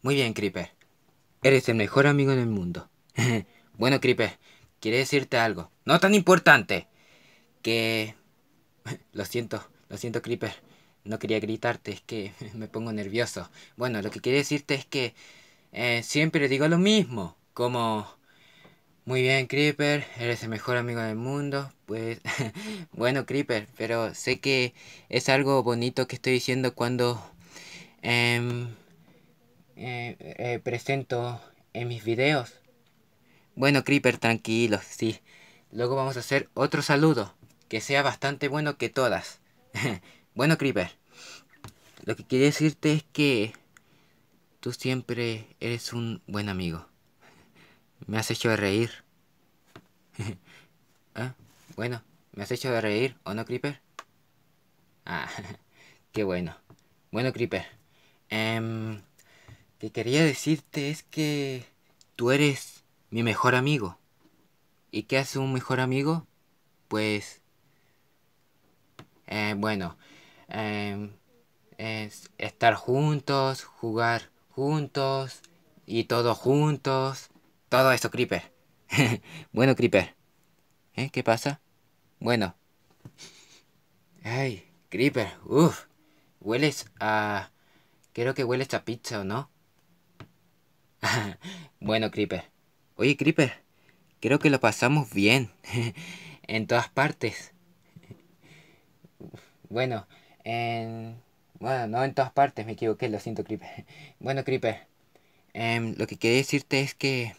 Muy bien, Creeper. Eres el mejor amigo del mundo. bueno, Creeper, quiero decirte algo. No tan importante. Que... lo siento, lo siento, Creeper. No quería gritarte, es que me pongo nervioso. Bueno, lo que quiero decirte es que... Eh, siempre digo lo mismo. Como... Muy bien, Creeper, eres el mejor amigo del mundo. Pues, bueno, Creeper, pero sé que es algo bonito que estoy diciendo cuando... Em, eh, eh, presento en mis videos. Bueno, Creeper, tranquilo sí. Luego vamos a hacer otro saludo, que sea bastante bueno que todas. bueno, Creeper, lo que quería decirte es que tú siempre eres un buen amigo. Me has hecho reír. Ah, bueno, ¿me has hecho de reír o no, Creeper? Ah, qué bueno. Bueno, Creeper. Eh que quería decirte es que tú eres mi mejor amigo. ¿Y qué hace un mejor amigo? Pues... Eh, bueno, em, es estar juntos, jugar juntos y todos juntos. Todo eso, Creeper. bueno, Creeper. ¿Eh? ¿Qué pasa? Bueno. Ay, Creeper, Uf. Hueles a... Creo que hueles a pizza, ¿o no? bueno, Creeper. Oye, Creeper, creo que lo pasamos bien. en todas partes. bueno, en... Bueno, no en todas partes, me equivoqué, lo siento, Creeper. bueno, Creeper, em, lo que quería decirte es que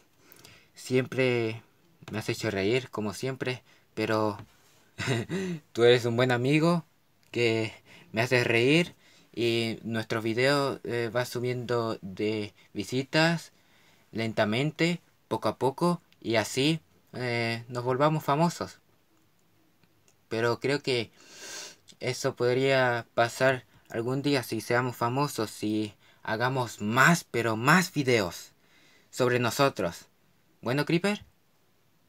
siempre me has hecho reír, como siempre, pero tú eres un buen amigo que me haces reír y nuestro video eh, va subiendo de visitas lentamente, poco a poco y así eh, nos volvamos famosos. Pero creo que eso podría pasar algún día si seamos famosos, si hagamos más, pero más videos sobre nosotros. Bueno, Creeper.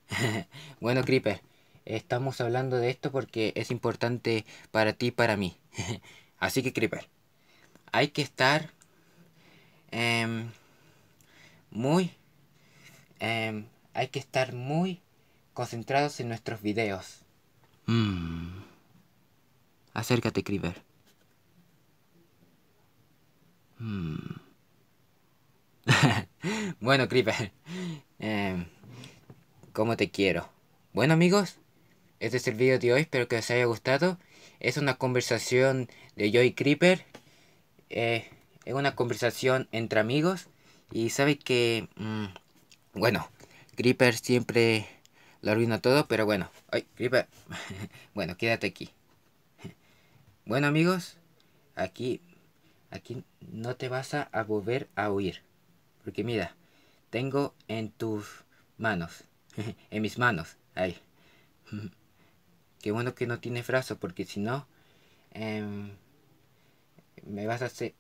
bueno, Creeper. Estamos hablando de esto porque es importante para ti y para mí. Así que Creeper, hay que estar em, muy, em, hay que estar muy concentrados en nuestros videos. Hmm. Acércate, Creeper. Hmm. bueno, Creeper, em, ¿cómo te quiero? Bueno, amigos. Este es el video de hoy, espero que os haya gustado. Es una conversación de yo Creeper. Eh, es una conversación entre amigos. Y sabe que... Mm, bueno, Creeper siempre lo arruina todo, pero bueno. Ay, Creeper. bueno, quédate aquí. bueno amigos, aquí... Aquí no te vas a volver a huir. Porque mira, tengo en tus manos. en mis manos. Ahí. Que bueno que no tiene brazos, porque si no, em, me, vas a hacer,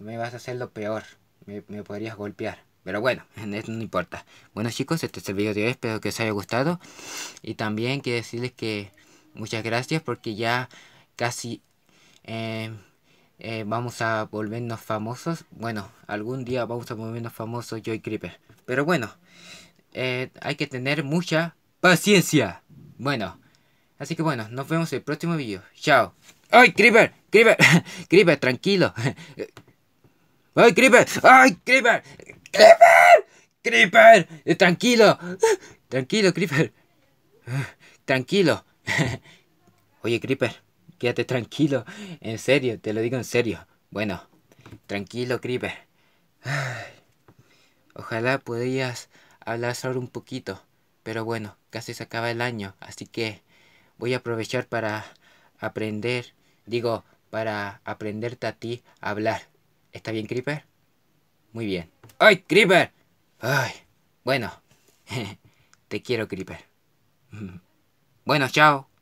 me, vas a hacer lo peor. Me, podrías golpear. Pero bueno, eso no importa. Bueno chicos, este es el video de hoy. Espero que os haya gustado. Y también quiero decirles que muchas gracias porque ya casi em, eh, vamos a volvernos famosos. Bueno, algún día vamos a volvernos famosos yo Creeper. Pero bueno, eh, hay que tener mucha paciencia. Bueno. Así que bueno, nos vemos en el próximo video. Chao. ¡Ay, Creeper! ¡Creeper! ¡Creeper, tranquilo! ¡Ay, Creeper! ¡Ay, Creeper! ¡Creeper! ¡Creeper! ¡Tranquilo! ¡Tranquilo, Creeper! ¡Tranquilo! Oye, Creeper, quédate tranquilo. En serio, te lo digo en serio. Bueno, tranquilo, Creeper. Ojalá podías hablar solo un poquito. Pero bueno, casi se acaba el año, así que voy a aprovechar para aprender, digo, para aprenderte a ti a hablar. ¿Está bien, Creeper? Muy bien. ¡Ay, Creeper! ¡Ay! Bueno, te quiero, Creeper. Bueno, chao.